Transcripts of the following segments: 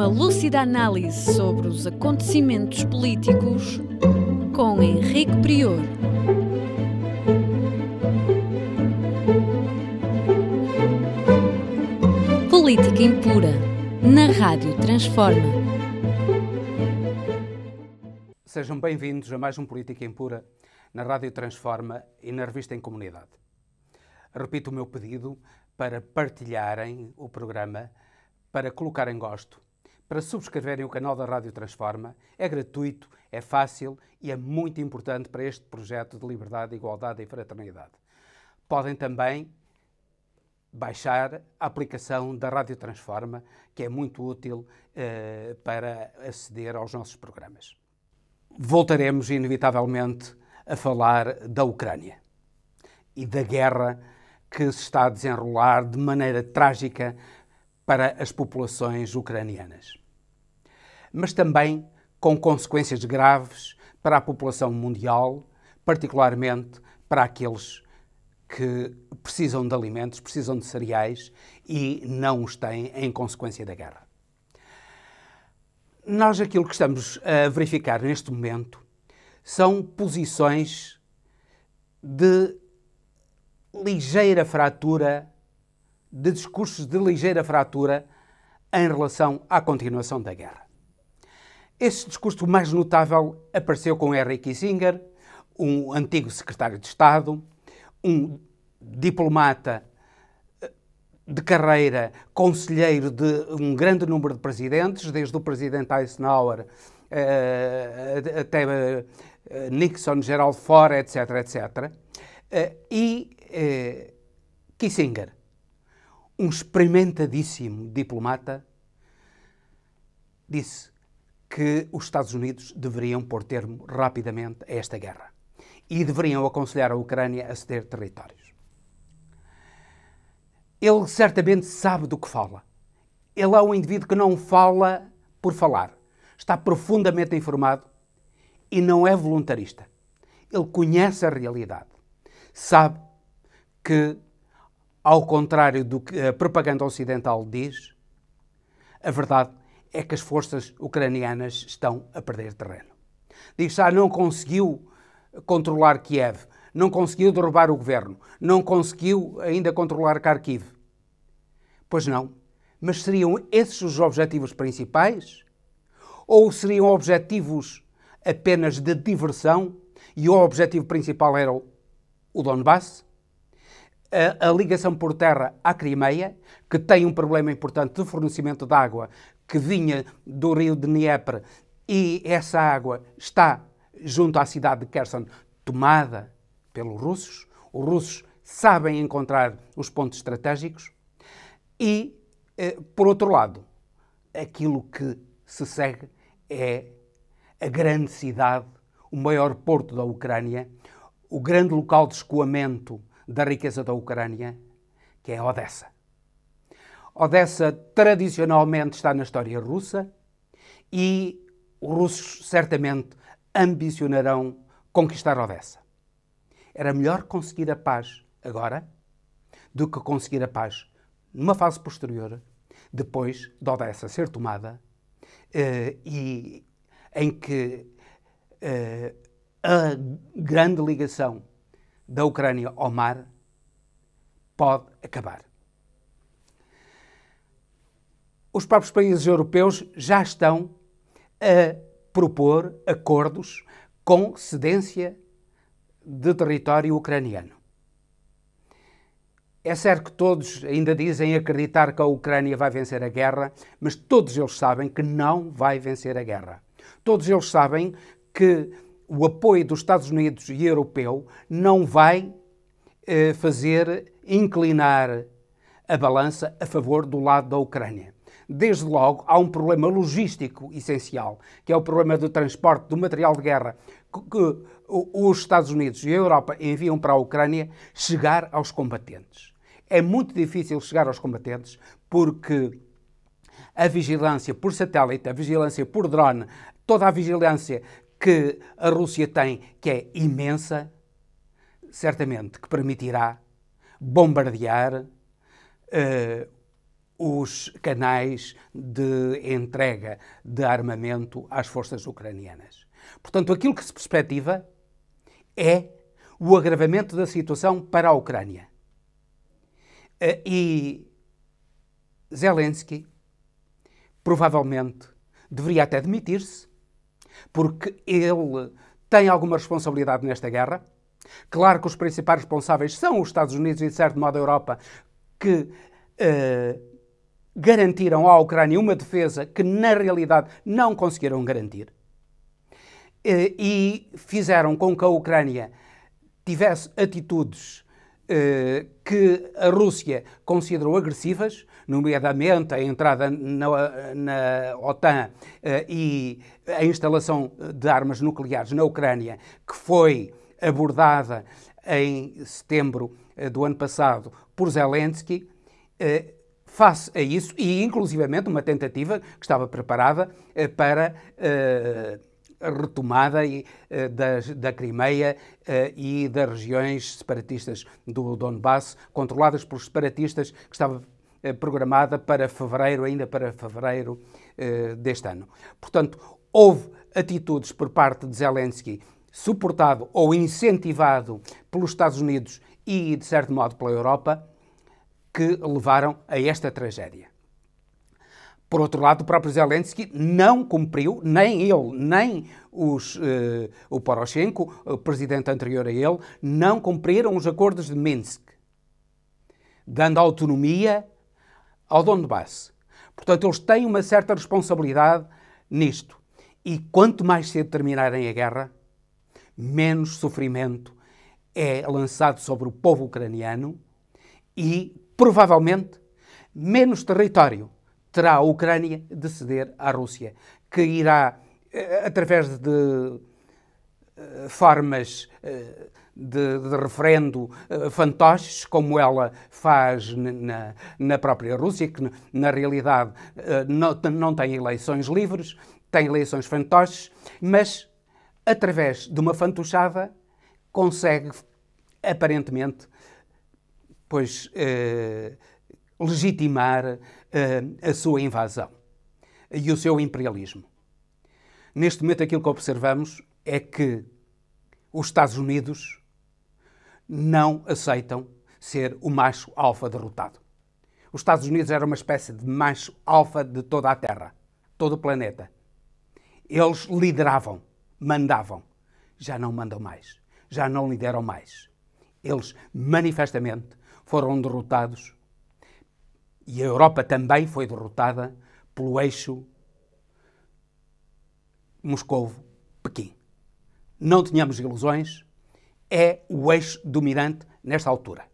uma lúcida análise sobre os acontecimentos políticos com Henrique Prior. Política Impura, na Rádio Transforma. Sejam bem-vindos a mais um Política Impura na Rádio Transforma e na Revista em Comunidade. Repito o meu pedido para partilharem o programa, para colocarem gosto para subscreverem o canal da Rádio Transforma. É gratuito, é fácil e é muito importante para este projeto de liberdade, igualdade e fraternidade. Podem também baixar a aplicação da Rádio Transforma, que é muito útil eh, para aceder aos nossos programas. Voltaremos, inevitavelmente, a falar da Ucrânia e da guerra que se está a desenrolar de maneira trágica para as populações ucranianas mas também com consequências graves para a população mundial, particularmente para aqueles que precisam de alimentos, precisam de cereais e não os têm em consequência da guerra. Nós aquilo que estamos a verificar neste momento são posições de ligeira fratura, de discursos de ligeira fratura em relação à continuação da guerra. Esse discurso mais notável apareceu com Henry Kissinger, um antigo secretário de Estado, um diplomata eh, de carreira, conselheiro de um grande número de presidentes, desde o presidente Eisenhower eh, eh, até Nixon, Gerald Ford, etc., etc. e Kissinger, um experimentadíssimo diplomata, disse que os Estados Unidos deveriam pôr termo rapidamente a esta guerra e deveriam aconselhar a Ucrânia a ceder territórios. Ele certamente sabe do que fala. Ele é um indivíduo que não fala por falar. Está profundamente informado e não é voluntarista. Ele conhece a realidade. Sabe que, ao contrário do que a propaganda ocidental diz, a verdade é que as forças ucranianas estão a perder terreno. digo se não conseguiu controlar Kiev, não conseguiu derrubar o governo, não conseguiu ainda controlar Kharkiv. Pois não, mas seriam esses os objetivos principais? Ou seriam objetivos apenas de diversão e o objetivo principal era o Donbass? A, a ligação por terra à Crimeia, que tem um problema importante de fornecimento de água, que vinha do rio de Dnieper e essa água está junto à cidade de Kherson tomada pelos russos. Os russos sabem encontrar os pontos estratégicos e, eh, por outro lado, aquilo que se segue é a grande cidade, o maior porto da Ucrânia, o grande local de escoamento da riqueza da Ucrânia, que é Odessa. Odessa tradicionalmente está na história russa e os russos certamente ambicionarão conquistar Odessa. Era melhor conseguir a paz agora do que conseguir a paz numa fase posterior, depois de Odessa ser tomada eh, e em que eh, a grande ligação da Ucrânia ao mar pode acabar os próprios países europeus já estão a propor acordos com cedência de território ucraniano. É certo que todos ainda dizem acreditar que a Ucrânia vai vencer a guerra, mas todos eles sabem que não vai vencer a guerra. Todos eles sabem que o apoio dos Estados Unidos e europeu não vai eh, fazer inclinar a balança a favor do lado da Ucrânia. Desde logo, há um problema logístico essencial, que é o problema do transporte do material de guerra que os Estados Unidos e a Europa enviam para a Ucrânia chegar aos combatentes. É muito difícil chegar aos combatentes porque a vigilância por satélite, a vigilância por drone, toda a vigilância que a Rússia tem, que é imensa, certamente que permitirá bombardear uh, os canais de entrega de armamento às forças ucranianas. Portanto, aquilo que se perspectiva é o agravamento da situação para a Ucrânia. Eh, e Zelensky provavelmente deveria até demitir-se, porque ele tem alguma responsabilidade nesta guerra. Claro que os principais responsáveis são os Estados Unidos e, de certo modo, a Europa, que uh, garantiram à Ucrânia uma defesa que, na realidade, não conseguiram garantir. Eh, e fizeram com que a Ucrânia tivesse atitudes eh, que a Rússia considerou agressivas, nomeadamente a entrada na, na, OTAN eh, e a instalação de armas nucleares na Ucrânia, que foi abordada em setembro do ano passado por Zelensky, face a isso e, inclusivamente, uma tentativa que estava preparada eh, para eh, a retomada eh, da Crimeia e das regiões separatistas do Donbass, controladas pelos separatistas, que estava programada para fevereiro, ainda para fevereiro deste ano. Portanto, houve atitudes por parte de Zelensky suportado ou incentivado pelos Estados Unidos e, de certo modo, pela Europa, que levaram a esta tragédia. Por outro lado, o próprio Zelensky não cumpriu, nem ele, nem os, eh, o Poroshenko, o presidente anterior a ele, não cumpriram os acordos de Minsk, dando autonomia ao Donbass. Portanto, eles têm uma certa responsabilidade nisto. E quanto mais cedo terminarem a guerra, menos sofrimento é lançado sobre o povo ucraniano e provavelmente, menos território terá a Ucrânia de ceder à Rússia, que irá, eh, através de eh, formas eh, de, de referendo fantoches, como ela faz na, na própria Rússia, que na realidade não, não tem eleições livres, tem eleições fantoches, mas através de uma fantochada consegue aparentemente pois, eh, legitimar eh, a sua invasão e o seu imperialismo. Neste momento, aquilo que observamos é que os Estados Unidos não aceitam ser o macho alfa derrotado. Os Estados Unidos eram uma espécie de macho alfa de toda a Terra, todo o planeta. Eles lideravam, mandavam. Já não mandam mais, já não lideram mais. Eles manifestamente foram derrotados e a Europa também foi derrotada pelo eixo Moscou pequim Não tenhamos ilusões, é o eixo dominante nesta altura.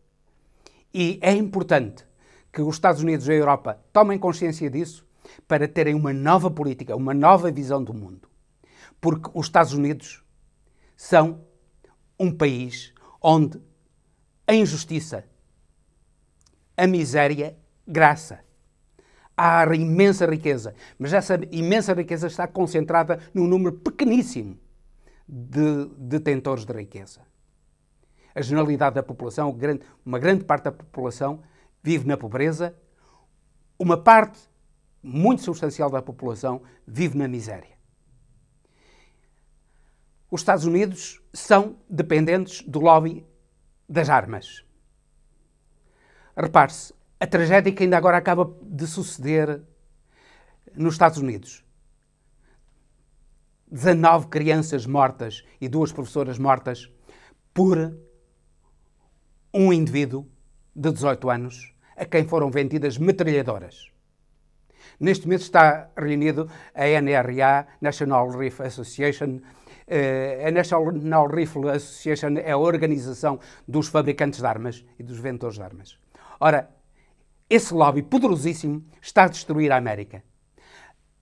E é importante que os Estados Unidos e a Europa tomem consciência disso para terem uma nova política, uma nova visão do mundo. Porque os Estados Unidos são um país onde a injustiça a miséria, graça. Há imensa riqueza, mas essa imensa riqueza está concentrada num número pequeníssimo de detentores de riqueza. A generalidade da população, uma grande parte da população, vive na pobreza, uma parte muito substancial da população vive na miséria. Os Estados Unidos são dependentes do lobby das armas. Repare-se, a tragédia que ainda agora acaba de suceder nos Estados Unidos. 19 crianças mortas e duas professoras mortas por um indivíduo de 18 anos a quem foram vendidas metralhadoras. Neste momento está reunido a NRA, National Rifle Association. A National Rifle eh, Association é a organização dos fabricantes de armas e dos vendedores de armas. Ora, esse lobby poderosíssimo está a destruir a América.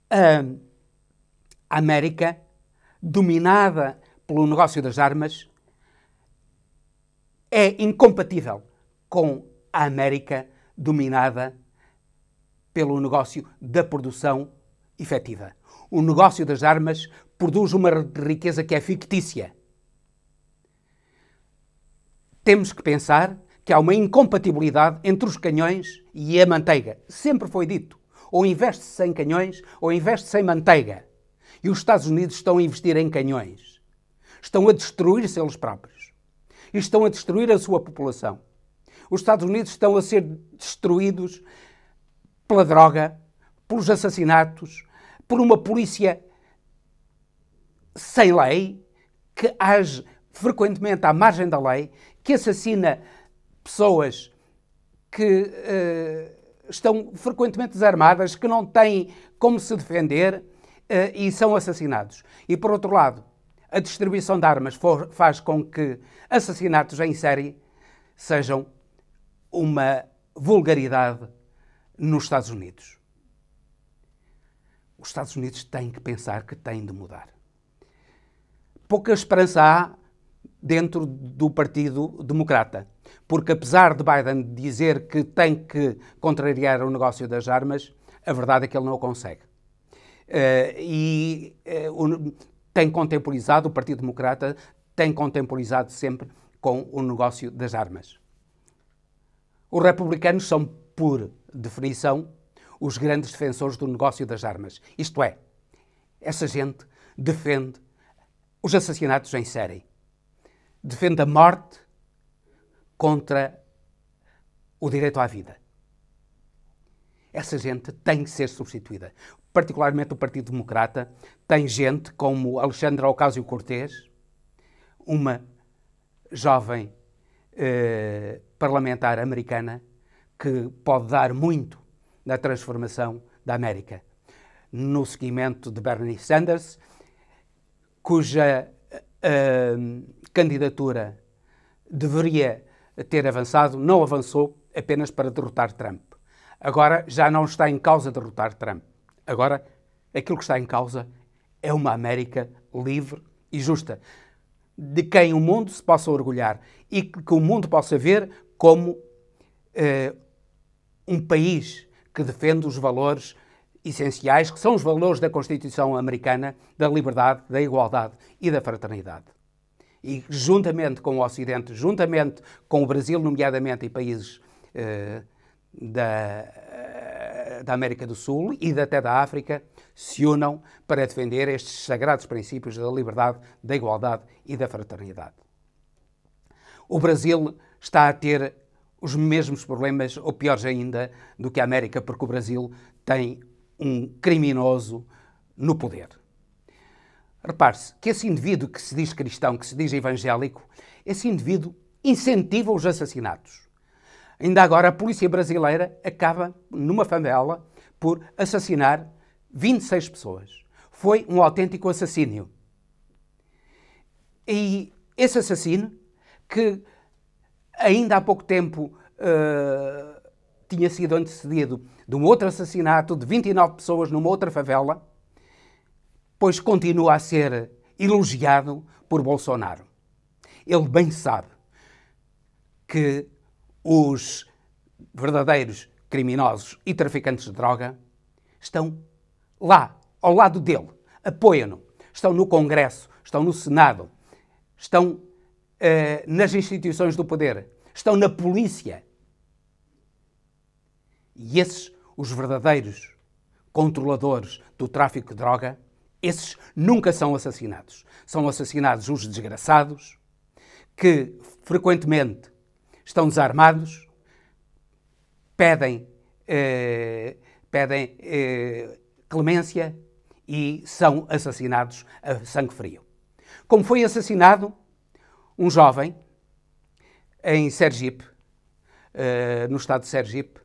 A América, dominada pelo negócio das armas, é incompatível com a América dominada pelo negócio da produção efetiva. O negócio das armas produz uma riqueza que é fictícia. Temos que pensar que há uma incompatibilidade entre os canhões e a manteiga. Sempre foi dito. Ou investe-se em canhões ou investe-se em manteiga. E os Estados Unidos estão a investir em canhões. Estão a destruir-se eles próprios. E estão a destruir a sua população. Os Estados Unidos estão a ser destruídos pela droga, pelos assassinatos, por uma polícia sem lei, que age frequentemente à margem da lei, que assassina pessoas que uh, estão frequentemente desarmadas, que não têm como se defender uh, e são assassinados. E por outro lado, a distribuição de armas for, faz com que assassinatos em série sejam uma vulgaridade nos Estados Unidos. Os Estados Unidos têm que pensar que têm de mudar. Pouca esperança há dentro do Partido Democrata. Porque apesar de Biden dizer que tem que contrariar o negócio das armas, a verdade é que ele não o consegue. Uh, e uh, tem contemporizado, o Partido Democrata tem contemporizado sempre com o negócio das armas. Os republicanos são, por definição, os grandes defensores do negócio das armas. Isto é, essa gente defende os assassinatos em série defende a morte contra o direito à vida. Essa gente tem que ser substituída. Particularmente o Partido Democrata tem gente como Alexandra Ocasio-Cortez, uma jovem eh, parlamentar americana que pode dar muito na transformação da América. No seguimento de Bernie Sanders, cuja candidatura deveria ter avançado, não avançou apenas para derrotar Trump. Agora já não está em causa derrotar Trump. Agora aquilo que está em causa é uma América livre e justa, de quem o mundo se possa orgulhar e que o mundo possa ver como uh, um país que defende os valores essenciais, que são os valores da Constituição americana da liberdade, da igualdade e da fraternidade. E juntamente com o Ocidente, juntamente com o Brasil, nomeadamente, e países eh, da, eh, da América do Sul e até da África, se unam para defender estes sagrados princípios da liberdade, da igualdade e da fraternidade. O Brasil está a ter os mesmos problemas, ou piores ainda, do que a América, porque o Brasil tem um criminoso no poder. Repare-se que esse indivíduo que se diz cristão, que se diz evangélico, esse indivíduo incentiva os assassinatos. Ainda agora a polícia brasileira acaba numa favela por assassinar 26 pessoas. Foi um autêntico assassínio. E esse assassino, que ainda há pouco tempo uh, tinha sido antecedido de um outro assassinato de 29 pessoas numa outra favela, pois continua a ser elogiado por Bolsonaro. Ele bem sabe que os verdadeiros criminosos e traficantes de droga estão lá, ao lado dele, apoiam-no. Estão no Congresso, estão no Senado, estão uh, nas instituições do poder, estão na polícia, e esses, os verdadeiros controladores do tráfico de droga, esses nunca são assassinados. São assassinados os desgraçados, que frequentemente estão desarmados, pedem, eh, pedem eh, clemência e são assassinados a sangue frio. Como foi assassinado um jovem em Sergipe, eh, no estado de Sergipe,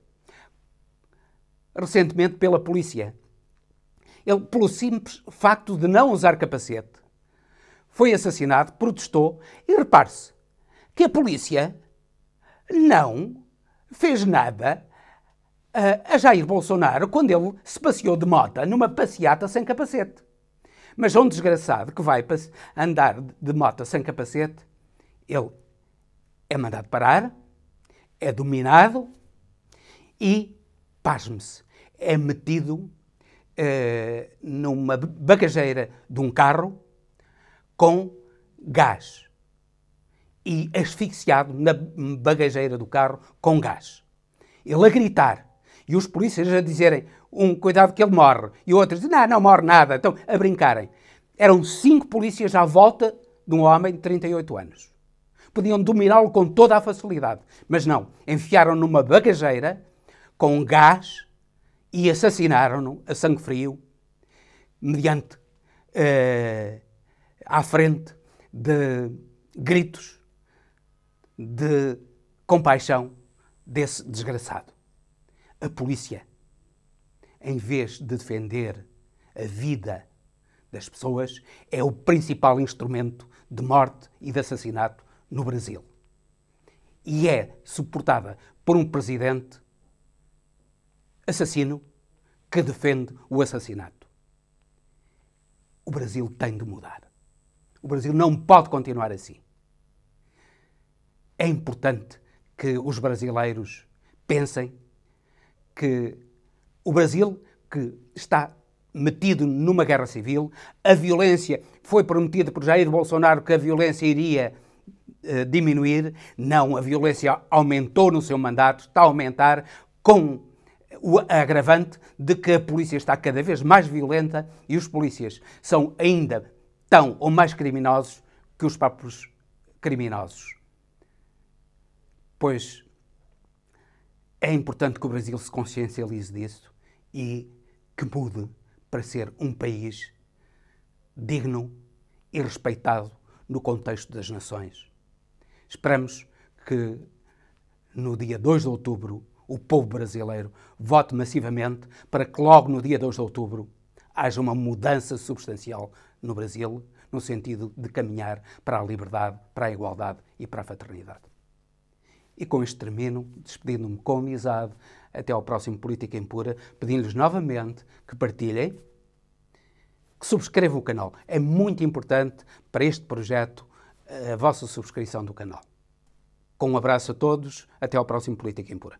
recentemente pela polícia. Ele, pelo simples facto de não usar capacete, foi assassinado, protestou e repare-se que a polícia não fez nada a Jair Bolsonaro quando ele se passeou de moto numa passeata sem capacete. Mas um desgraçado que vai andar de moto sem capacete, ele é mandado parar, é dominado e, pasme-se, é metido eh, numa bagageira de um carro com gás e asfixiado na bagageira do carro com gás. Ele a gritar e os polícias a dizerem um cuidado que ele morre e outros não, não morre nada, então a brincarem. Eram cinco polícias à volta de um homem de 38 anos. Podiam dominá-lo com toda a facilidade, mas não. Enfiaram numa bagageira com gás e assassinaram-no a sangue frio, mediante, uh, à frente de gritos de compaixão desse desgraçado. A polícia, em vez de defender a vida das pessoas, é o principal instrumento de morte e de assassinato no Brasil. E é suportada por um presidente assassino que defende o assassinato. O Brasil tem de mudar. O Brasil não pode continuar assim. É importante que os brasileiros pensem que o Brasil, que está metido numa guerra civil, a violência foi prometida por Jair Bolsonaro que a violência iria eh, diminuir. Não, a violência aumentou no seu mandato, está a aumentar com o agravante de que a polícia está cada vez mais violenta e os polícias são ainda tão ou mais criminosos que os próprios criminosos. Pois é importante que o Brasil se consciencialize disso e que mude para ser um país digno e respeitado no contexto das nações. Esperamos que no dia 2 de outubro o povo brasileiro vote massivamente para que logo no dia 2 de outubro haja uma mudança substancial no Brasil, no sentido de caminhar para a liberdade, para a igualdade e para a fraternidade. E com este termino, despedindo-me com amizade, até ao próximo Política Impura, pedindo-lhes novamente que partilhem, que subscrevam o canal. É muito importante para este projeto eh, a vossa subscrição do canal. Com um abraço a todos, até ao próximo Política Impura.